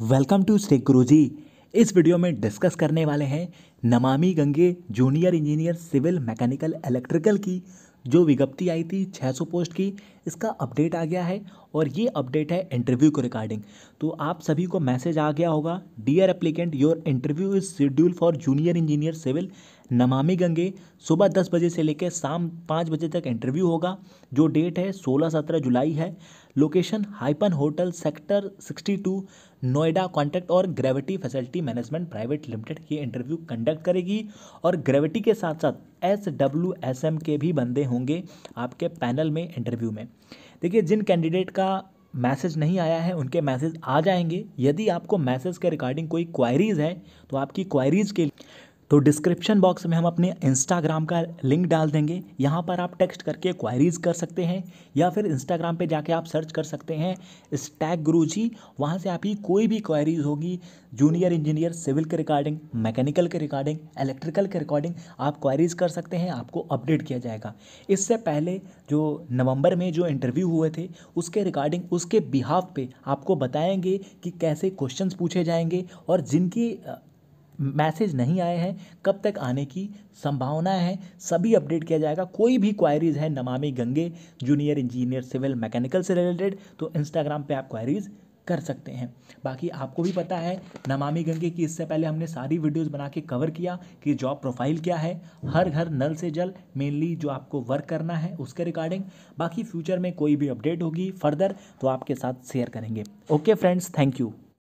welcome to Shri गुरु जी इस video में डिस्कस करने वाले हैं Namami Gange junior engineer civil mechanical electrical की जो विज्ञप्ति आई थी 600 पोस्ट की इसका अपडेट आ गया है और ये अपडेट है इंटरव्यू को रिगार्डिंग तो आप सभी को मैसेज आ गया होगा dear applicant your interview is schedule for junior engineer civil Namami Gange सुबह दस बजे से लेकर शाम पाँच बजे तक इंटरव्यू होगा जो डेट है सोलह सत्रह जुलाई है location hyphen hotel sector sixty two Noida contact और Gravity facility management private limited ये इंटरव्यू कंडक्ट करेगी और ग्रेविटी के साथ साथ एस डब्ल्यू एस एम के भी बंदे होंगे आपके पैनल में इंटरव्यू में देखिए जिन कैंडिडेट का मैसेज नहीं आया है उनके मैसेज आ जाएंगे यदि आपको मैसेज के रिगार्डिंग कोई क्वायरीज़ है तो आपकी क्वायरीज़ के तो डिस्क्रिप्शन बॉक्स में हम अपने इंस्टाग्राम का लिंक डाल देंगे यहाँ पर आप टेक्स्ट करके क्वायरीज़ कर सकते हैं या फिर इंस्टाग्राम पे जाके आप सर्च कर सकते हैं स्टैग गुरु जी वहाँ से आपकी कोई भी क्वायरीज़ होगी जूनियर इंजीनियर सिविल के रिकॉर्डिंग मैकेनिकल के रिकॉर्डिंग इलेक्ट्रिकल के रिकॉर्डिंग आप क्वायरीज़ कर सकते हैं आपको अपडेट किया जाएगा इससे पहले जो नवंबर में जो इंटरव्यू हुए थे उसके रिकॉर्डिंग उसके बिहाफ पे आपको बताएंगे कि कैसे क्वेश्चंस पूछे जाएंगे और जिनकी मैसेज नहीं आए हैं कब तक आने की संभावना है सभी अपडेट किया जाएगा कोई भी क्वायरीज है Namami Gange junior engineer civil mechanical से रिलेटेड तो इंस्टाग्राम पे आप क्वायरीज़ कर सकते हैं बाकी आपको भी पता है नमामि गंगे की इससे पहले हमने सारी वीडियोस बना के कवर किया कि जॉब प्रोफाइल क्या है हर घर नल से जल मेनली जो आपको वर्क करना है उसके रिगार्डिंग बाकी फ्यूचर में कोई भी अपडेट होगी फर्दर तो आपके साथ शेयर करेंगे ओके फ्रेंड्स थैंक यू